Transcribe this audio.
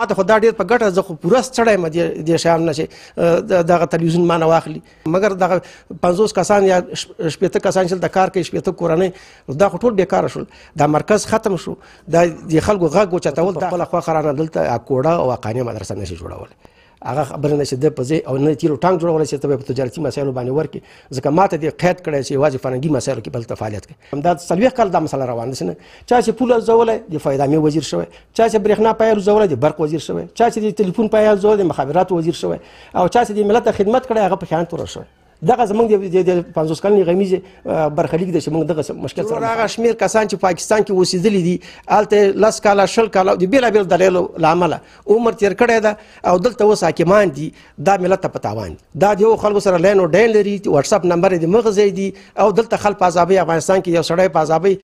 ماته خو دا ډیر په ګټه زه خو پوره ستړی یم دې شیانو نه چې دغه تلویزیون ما نه واخلي مګر دغه پنځوس کسان یا شپېته کسان چې کار کوي شپېته کورنۍ دا خو ټول بېکاره شول دا مرکز ختم شو دا د خلکو غږ اوچتول د خپله خوا خرانه دلته اکوړه او اقانې مدرسه نشي جوړولی هغه خبره نه چې د په ځای او نه تیرو ټانک جوړولی چې ته به په تجارتي مسایلو باندې ورکړي ځکه ما ته دې قید کړی چې یوازې فرهنګي مسایلو کې بلته فعالیت کوي همدا څلوېښت کال دا مسله روان ده نه چا چې پول ارزولی د فایدامې وزیر شوی چا چې برېښنا پای ارزولی د برق وزیر شوی چا چې د ټلیفون پای ارزولی د مخابراتو وزیر شوی او چا چې د ملت خدمت کړی هغه په خیانت ورسوی دغه زمونږ د 50 کلنې غمیزې برخلیک ده چې موږ دغه مشکل سره هغه شمیر کسان چې پاکستان کې اوسېدلي دي هلته لس کاله شل کاله د بېلابېل دلایلو له امله عمر تېر کړی ده او دلته اوس حاکمان دي دا ملت ته په تاوان دي دا د یو خلکو سره لین او ډین لري واټساپ نمبر یې د مغزی دي او دلته خلک په ازابۍ افغانستان کې یو سړی په ازابۍ